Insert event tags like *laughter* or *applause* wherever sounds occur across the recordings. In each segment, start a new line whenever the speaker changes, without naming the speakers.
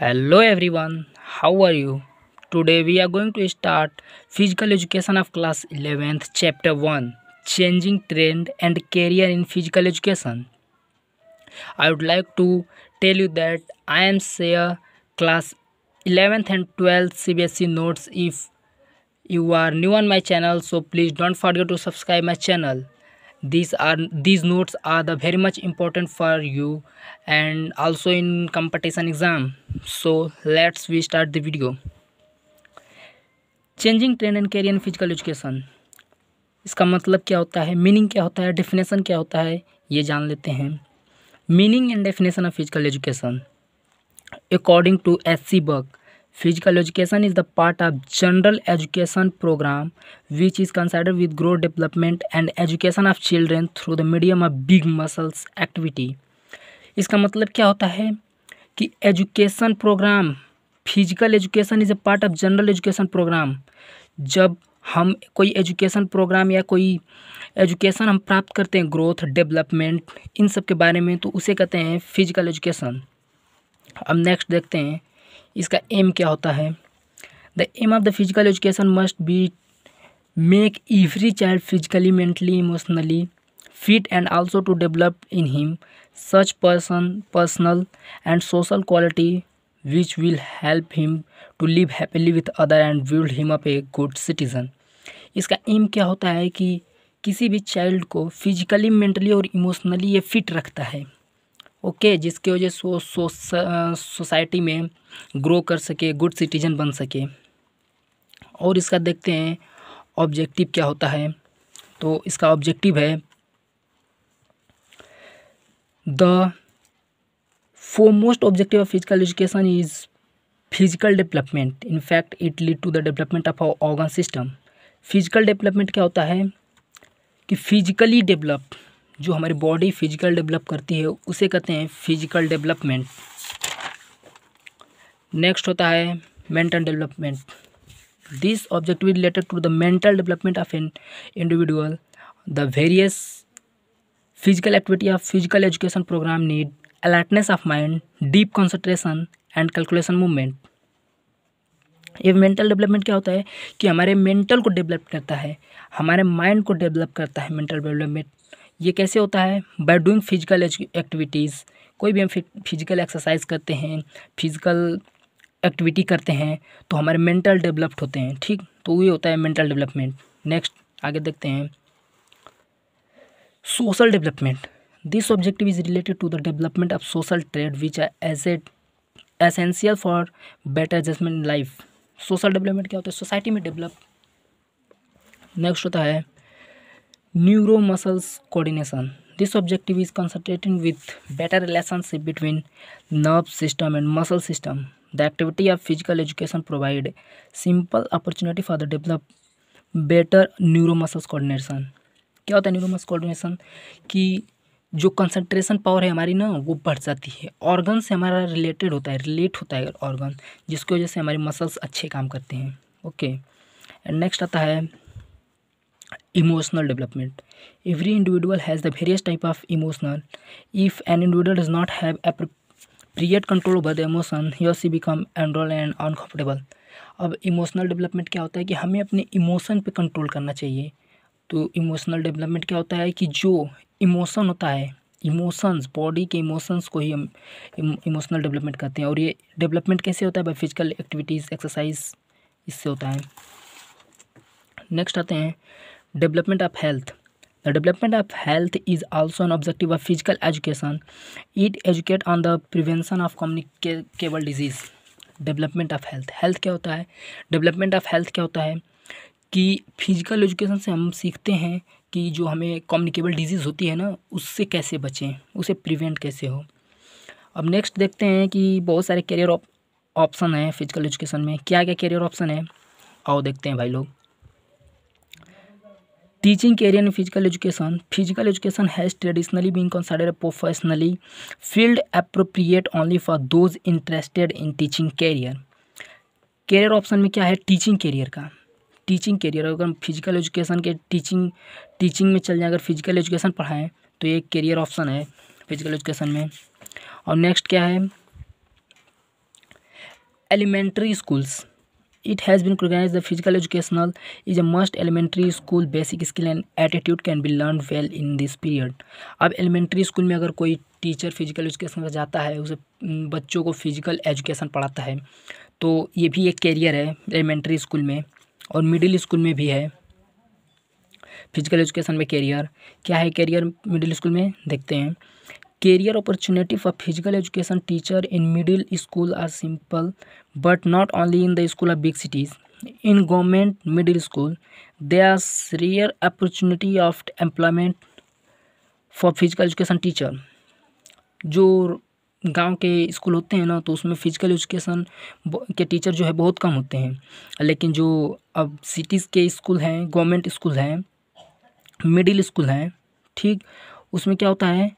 hello everyone how are you today we are going to start physical education of class 11th chapter 1 changing trend and career in physical education i would like to tell you that i am share class 11th and 12th cbsc notes if you are new on my channel so please don't forget to subscribe my channel these are these notes are the very much important for you and also in competition exam so let's we start the video changing trend and career in physical education इसका मतलब क्या होता है meaning क्या होता है definition क्या होता है ये जान लेते हैं meaning and definition of physical education according to S C Burke physical education is the part of general education program which is consider with grow development and education of children through the medium of big muscles activity इसका मतलब क्या होता है कि education program physical education is a part of general education program जब हम कोई education programme या कोई एजुकेशन हम प्राप्त करते हैं ग्रोथ डेवलपमेंट इन सब के बारे में तो उसे कहते हैं फिजिकल एजुकेशन अब नेक्स्ट देखते हैं इसका एम क्या होता है the aim of the physical education must be make every child physically mentally emotionally fit and also to develop in him such person personal and social quality which will help him to live happily with other and build him up a good citizen इसका aim क्या होता है कि किसी भी child को physically mentally और emotionally ये फिट रखता है ओके जिसके वजह से वो सोसाइटी में ग्रो कर सके गुड सिटीजन बन सके और इसका देखते हैं ऑब्जेक्टिव क्या होता है तो इसका ऑब्जेक्टिव है the foremost objective of physical education is physical development in fact it lead to the development of our organ system physical development क्या होता है कि फिजिकली डेवलप्ड जो हमारी बॉडी फिजिकल डेवलप करती है उसे कहते हैं फिजिकल डेवलपमेंट नेक्स्ट होता है mental development this objective related to the mental development of an individual the various physical activity of physical education program need alertness of mind deep concentration and calculation movement ये mental development क्या होता है कि हमारे mental को develop करता है हमारे माइंड को डेवलप करता है मेंटल डेवलपमेंट ये कैसे होता है बाय डूइंग फिजिकल एक्टिविटीज़ कोई भी हम फिजिकल एक्सरसाइज करते हैं फिजिकल एक्टिविटी करते हैं तो हमारे मेंटल डेवलप्ड होते हैं ठीक तो ये होता है मेंटल डेवलपमेंट नेक्स्ट आगे देखते हैं social development this objective is related to the development of social trade which are asset essential for better adjustment life social development क्या होता है सोसाइटी में डेवलप नेक्स्ट होता है neuro muscles coordination this objective is concentrating with better relationship between nerve system and muscle system the activity of physical education provide simple opportunity for the develop better neuro muscles coordination क्या होता है neuro muscle coordination कि जो concentration power है हमारी ना वो बढ़ जाती है ऑर्गन से हमारा रिलेटेड होता है रिलेट होता है ऑर्गन जिसकी वजह से हमारी मसल्स अच्छे काम करते हैं ओके एंड नेक्स्ट आता है emotional development every individual has the various type of emotional if an individual does not have appropriate control over the emotion he or she become enrolled and uncomfortable अब emotional development क्या होता है कि हमें अपने emotion पे control करना चाहिए तो इमोशनल डेवलपमेंट क्या होता है कि जो इमोशन होता है इमोशंस बॉडी के इमोशंस को ही हम इमोशनल डेवलपमेंट कहते हैं और ये डेवलपमेंट कैसे होता है बाई फिजिकल एक्टिविटीज़ एक्सरसाइज इससे होता है नेक्स्ट आते हैं development of health the development of health is also an objective of physical education it educate on the prevention of communicable disease development of health health क्या होता है development of health क्या होता है कि फिजिकल एजुकेशन से हम सीखते हैं कि जो हमें कम्युनिकेबल डिजीज़ होती है ना उससे कैसे बचें उसे प्रिवेंट कैसे हो अब नेक्स्ट देखते हैं कि बहुत सारे करियर ऑप्शन हैं फिजिकल एजुकेशन में क्या क्या करियर ऑप्शन है आओ देखते हैं भाई लोग teaching career in physical education physical education has traditionally been consider professionally field appropriate only for those interested in teaching career career option में क्या है टीचिंग कैरियर का टीचिंग कैरियर अगर हम फिजिकल एजुकेशन के टीचिंग टीचिंग में चल जाएँ अगर फिजिकल एजुकेशन पढ़ाएँ तो एक कैरियर ऑप्शन है फिजिकल एजुकेशन में और नेक्स्ट क्या है elementary schools it has been recognized that physical educational is a must elementary school basic skill and attitude can be learned well in this period अब elementary school में अगर कोई teacher physical education का जाता है उसे बच्चों को फिजिकल एजुकेशन पढ़ाता है तो ये भी एक कैरियर है एलिमेंट्री स्कूल में और मिडिल स्कूल में भी है फिजिकल एजुकेशन में कैरियर क्या है कैरियर मिडिल स्कूल में देखते हैं career opportunity for physical education teacher in middle school are simple but not only in the school of big cities in government middle school they are rare opportunity of employment for physical education teacher जो गांव के school होते हैं ना तो उसमें physical education के teacher जो है बहुत कम होते हैं लेकिन जो अब सिटीज़ के स्कूल हैं गवर्नमेंट स्कूल हैं मिडिल स्कूल हैं ठीक उसमें क्या होता है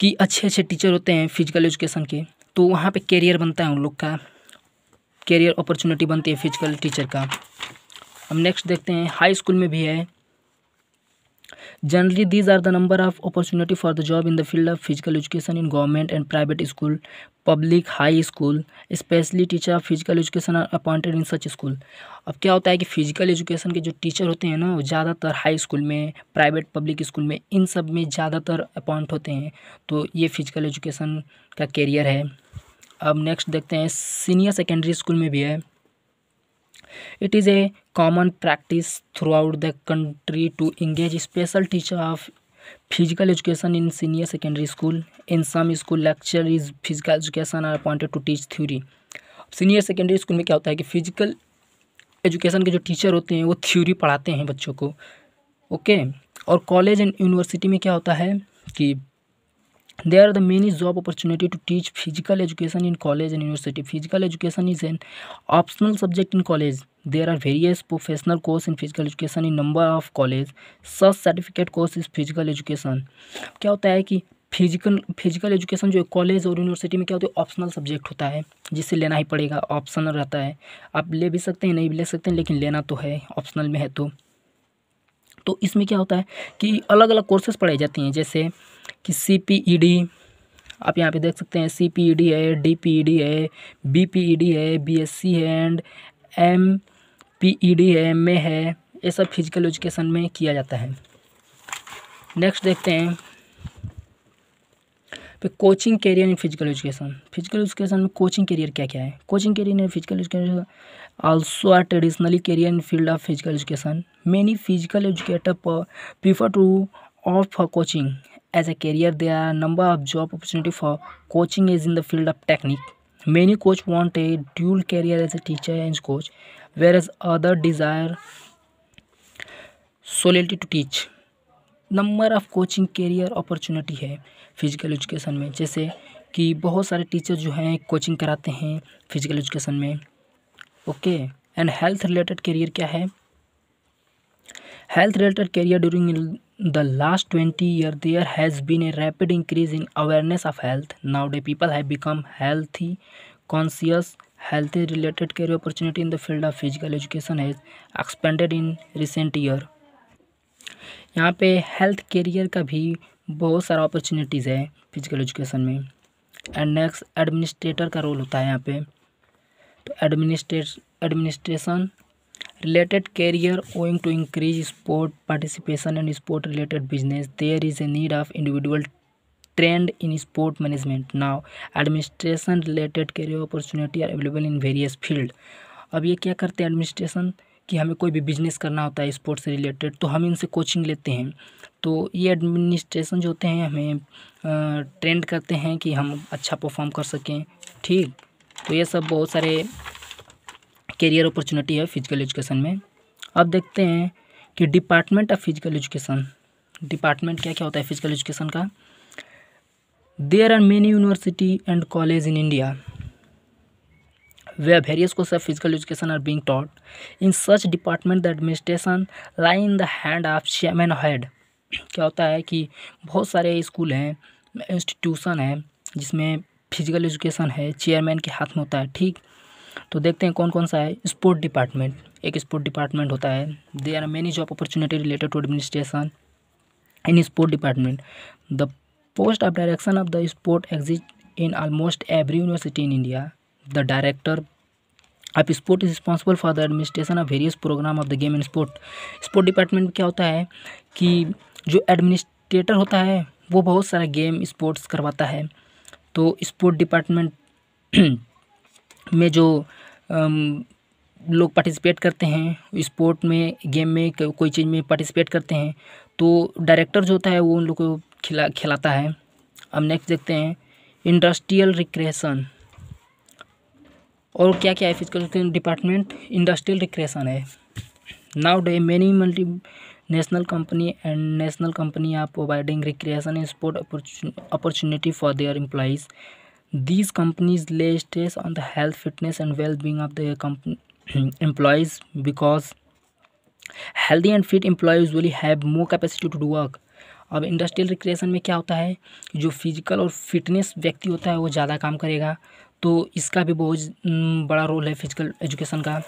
कि अच्छे अच्छे टीचर होते हैं फिजिकल एजुकेशन के तो वहाँ पे कैरियर बनता है उन लोग का कैरियर अपॉर्चुनिटी बनती है फिजिकल टीचर का हम नेक्स्ट देखते हैं हाई स्कूल में भी है generally these are the number of opportunity for the job in the field of physical education in government and private school public high school specially teacher of physical education are appointed in such school अब क्या होता है कि physical education के जो teacher होते हैं ना वो ज़्यादातर हाई स्कूल में प्राइवेट पब्लिक स्कूल में इन सब में ज़्यादातर अपॉइंट होते हैं तो ये फिजिकल एजुकेशन का कैरियर है अब नेक्स्ट देखते हैं सीनियर सेकेंडरी स्कूल में भी है it is a common practice throughout the country to engage special teacher of physical education in senior secondary school in some school lecture is physical education are appointed to teach theory senior secondary school में क्या होता है कि physical education के जो teacher होते हैं वो थ्योरी पढ़ाते हैं बच्चों को ओके okay? और कॉलेज एंड यूनिवर्सिटी में क्या होता है कि there are the many job opportunity to teach physical education in college and university physical education is an optional subject in college there are various professional course in physical education in number of college such certificate course is physical education kya hota hai ki physical physical education जो है college और university में क्या होता है optional subject होता है जिसे लेना ही पड़ेगा ऑप्शनल रहता है आप ले भी सकते हैं नहीं भी ले सकते हैं लेकिन लेना तो है ऑप्शनल में है तो तो इसमें क्या होता है कि अलग अलग कोर्सेज पढ़ाई जाती हैं जैसे कि सी पी ई डी आप यहाँ पे देख सकते हैं सी पी ई डी है डी पी ई डी है बी पी ई डी है बी एस सी है and M P E D है एम ए है ये सब फिजिकल एजुकेशन में किया जाता है नेक्स्ट देखते हैं फिर coaching career in physical education physical education में कोचिंग कैरियर क्या क्या है coaching career in physical education also are traditionally career in field of physical education many physical educator prefer to of coaching as a career there are a number of job opportunity for coaching is in the field of technique many coach want a dual career as a teacher and coach whereas other desire solely to teach number of coaching career opportunity है physical education में जैसे कि बहुत सारे teacher जो हैं coaching कराते हैं फिज़िकल एजुकेशन में okay and health related career क्या है health related career during the last 20 year there has been a rapid increase in awareness of health nowadays people have become healthy conscious healthy related career opportunity in the field of physical education has expanded in recent year यहाँ पे health career का भी बहुत सारा opportunities है physical education में and next administrator का role होता है यहाँ पे तो administrate administration related career owing to increased sport participation and sport related business there is a need of individual trained in sport management now administration related career opportunity are available in various field अब ये क्या करते हैं administration कि हमें कोई भी business करना होता है स्पोर्ट्स से रिलेटेड तो हम इनसे कोचिंग लेते हैं तो ये एडमिनिस्ट्रेशन जो होते हैं हमें ट्रेंड करते हैं कि हम अच्छा परफॉर्म कर सकें ठीक तो ये सब बहुत सारे करियर अपॉर्चुनिटी है फिजिकल एजुकेशन में अब देखते हैं कि department of physical education department क्या क्या होता है फिजिकल एजुकेशन का there are many university and college in India where various course of physical education are being taught in such department the administration lie in the hand of chairman head क्या होता है कि बहुत सारे school हैं institution हैं जिसमें physical education है चेयरमैन के हाथ में होता है ठीक तो देखते हैं कौन कौन सा है स्पोर्ट डिपार्टमेंट एक स्पोर्ट डिपार्टमेंट होता है they are many job opportunity related to administration in sport department the post of direction of the sport exist in almost every university in India the director of sport is responsible for the administration of various program of the game and sport sport department क्या होता है कि जो administrator होता है वो बहुत सारा गेम स्पोर्ट्स करवाता है तो स्पोर्ट डिपार्टमेंट *clears throat* में जो लोग पार्टिसिपेट करते हैं स्पोर्ट में गेम में कोई चीज़ में पार्टिसिपेट करते हैं तो डायरेक्टर जो होता है वो उन लोग को खिला खिलाता है अब नेक्स्ट देखते हैं इंडस्ट्रियल रिक्रिएशन और क्या क्या है फिजिकल डिपार्टमेंट इंडस्ट्रियल रिक्रिएशन है now day many multinational company and national company are providing recreation and sport opportunity for their employees these companies lay stress on the health fitness and well-being of their *clears throat* employees because healthy and fit employees will have more capacity to do work अब industrial recreation में क्या होता है जो physical और fitness व्यक्ति होता है वो ज़्यादा काम करेगा तो इसका भी बहुत बड़ा रोल है फिजिकल एजुकेशन का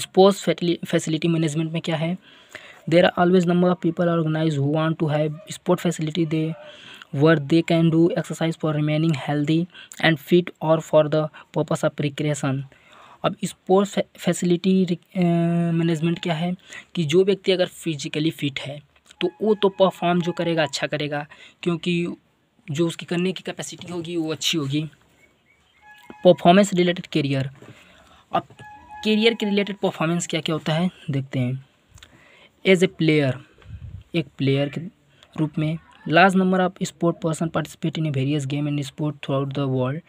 स्पोर्ट्स फैसिलिटी मैनेजमेंट में क्या है there are always number of people organize who want to have sport facility they work they can do exercise for remaining healthy and fit और for the purpose of recreation अब sports facility management क्या है कि जो व्यक्ति अगर physically fit है तो वो तो परफॉर्म जो करेगा अच्छा करेगा क्योंकि जो उसकी करने की कैपेसिटी होगी वो अच्छी होगी परफॉर्मेंस रिलेटेड करियर अब करियर के रिलेटेड परफॉर्मेंस क्या क्या होता है देखते हैं एज ए प्लेयर एक प्लेयर के रूप में large number of sport person participate in various game and sport throughout the world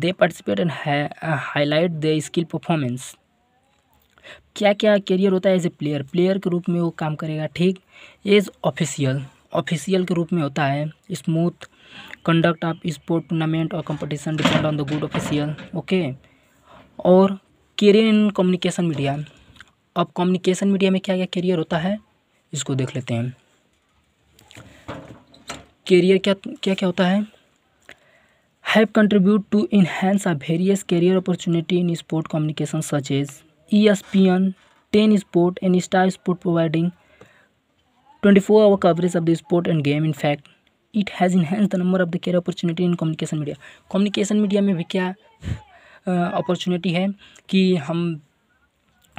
they participate and highlight the skill performance क्या क्या करियर होता है एज ए प्लेयर प्लेयर के रूप में वो काम करेगा ठीक एज ऑफिशियल ऑफिशियल के रूप में होता है smooth conduct of sport tournament और competition depend on the good official okay और करियर इन कम्युनिकेशन मीडिया अब कम्युनिकेशन मीडिया में क्या क्या करियर होता है इसको देख लेते हैं कैरियर क्या क्या क्या होता है have contribute to enhance a various career opportunity in sport communication such as E S P N ten sport and star sport providing twenty four hour coverage of the sport and game in fact it has enhance the number of the career opportunity in communication media communication media में भी क्या opportunity है कि हम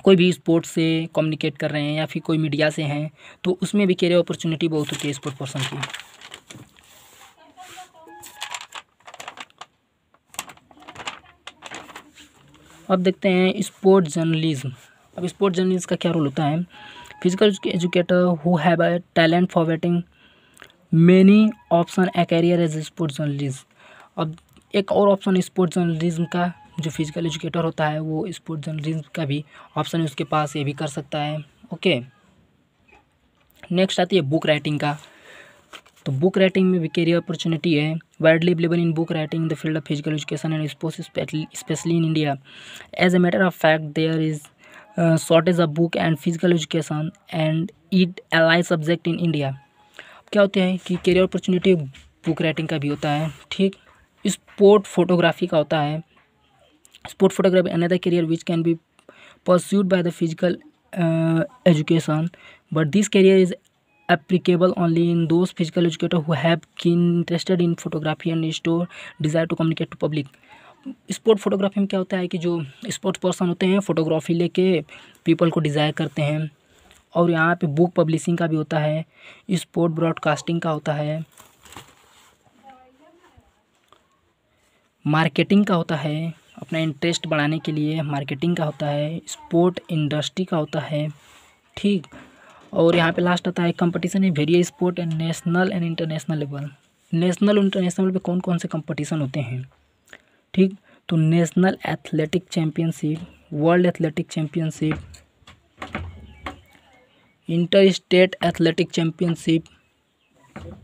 कोई भी sport से communicate कर रहे हैं या फिर कोई मीडिया से हैं तो उसमें भी कैरियर अपॉर्चुनिटी बहुत होती है स्पोर्ट पर्सन की अब देखते हैं स्पोर्ट जर्नलिज्म अब स्पोर्ट जर्नलिज्म का क्या रोल होता है physical educator who have a talent for waiting many option a career as sport journalism अब एक और ऑप्शन स्पोर्ट जर्नलिज्म का जो फिजिकल एजुकेटर होता है वो स्पोर्ट जर्नलिज्म का भी ऑप्शन है उसके पास ये भी कर सकता है ओके नेक्स्ट आती है बुक राइटिंग का तो बुक राइटिंग में भी कैरियर अपॉर्चुनिटी है widely available in book writing in the field of physical education and sports especially in india as a matter of fact there is uh, shortage of book and physical education and it allied subject in india क्या होते हैं कि career opportunity book writing का भी होता है ठीक sport photography का होता है sport photography another career which can be pursued by the physical uh, education but this career is applicable only in those physical educators who have been interested in photography and store desire to communicate to public sport photography में क्या होता है कि जो sports person होते हैं photography लेके people को डिज़ायर करते हैं और यहाँ पे बुक पब्लिशिंग का भी होता है स्पोर्ट ब्रॉडकास्टिंग का होता है मार्केटिंग का होता है अपना इंटरेस्ट बढ़ाने के लिए मार्केटिंग का होता है स्पोर्ट इंडस्ट्री का होता है ठीक और यहाँ पे लास्ट आता है competition in various sport and national and international level national international पे कौन कौन से कंपटीशन होते हैं ठीक तो national athletic championship world athletic championship inter state athletic championship